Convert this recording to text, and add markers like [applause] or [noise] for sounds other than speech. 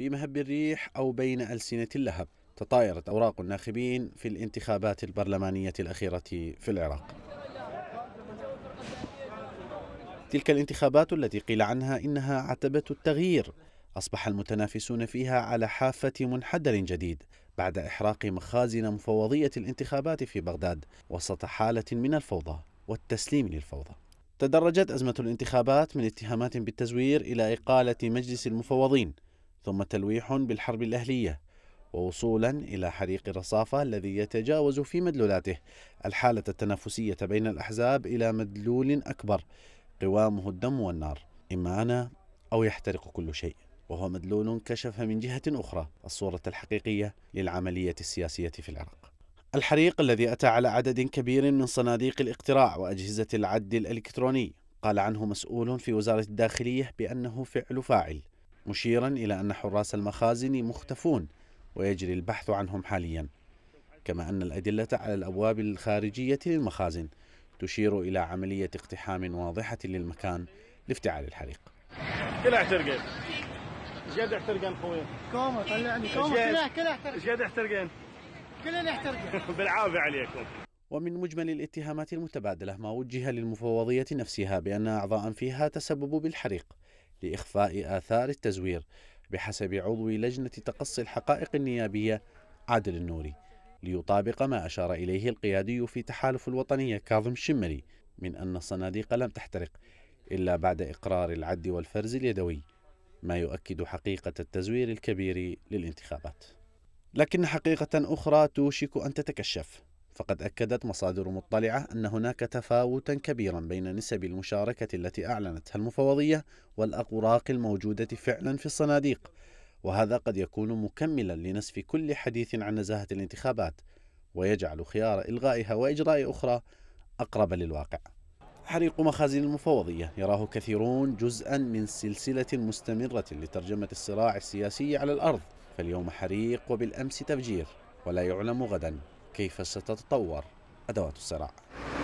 في مهب الريح أو بين ألسنة اللهب تطايرت أوراق الناخبين في الانتخابات البرلمانية الأخيرة في العراق تلك الانتخابات التي قيل عنها إنها عتبة التغيير أصبح المتنافسون فيها على حافة منحدر جديد بعد إحراق مخازن مفوضية الانتخابات في بغداد وسط حالة من الفوضى والتسليم للفوضى تدرجت أزمة الانتخابات من اتهامات بالتزوير إلى إقالة مجلس المفوضين ثم تلويح بالحرب الأهلية ووصولا إلى حريق الرصافة الذي يتجاوز في مدلولاته الحالة التنافسية بين الأحزاب إلى مدلول أكبر قوامه الدم والنار إما أنا أو يحترق كل شيء وهو مدلول كشف من جهة أخرى الصورة الحقيقية للعملية السياسية في العراق الحريق الذي أتى على عدد كبير من صناديق الاقتراع وأجهزة العد الإلكتروني قال عنه مسؤول في وزارة الداخلية بأنه فعل فاعل مشيرا إلى أن حراس المخازن مختفون ويجري البحث عنهم حاليا كما أن الأدلة على الأبواب الخارجية للمخازن تشير إلى عملية اقتحام واضحة للمكان لافتعال الحريق كل احترقين جد احترقين خويا؟ كوما طلعني كوما كل احترقين جد احترقين؟ كلنا احترقين [laughs] بالعافية عليكم ومن مجمل الاتهامات المتبادلة ما وجه للمفوضية نفسها بأن أعضاء فيها تسببوا بالحريق لإخفاء آثار التزوير بحسب عضو لجنة تقصي الحقائق النيابية عادل النوري ليطابق ما أشار إليه القيادي في تحالف الوطنية كاظم الشمري من أن الصناديق لم تحترق إلا بعد إقرار العد والفرز اليدوي ما يؤكد حقيقة التزوير الكبير للانتخابات لكن حقيقة أخرى توشك أن تتكشف فقد أكدت مصادر مطلعة أن هناك تفاوتا كبيرا بين نسب المشاركة التي أعلنتها المفوضية والأوراق الموجودة فعلا في الصناديق وهذا قد يكون مكملا لنسف كل حديث عن نزاهة الانتخابات ويجعل خيار إلغائها وإجراء أخرى أقرب للواقع حريق مخازن المفوضية يراه كثيرون جزءا من سلسلة مستمرة لترجمة الصراع السياسي على الأرض فاليوم حريق وبالأمس تفجير ولا يعلم غدا كيف ستتطور أدوات الصراع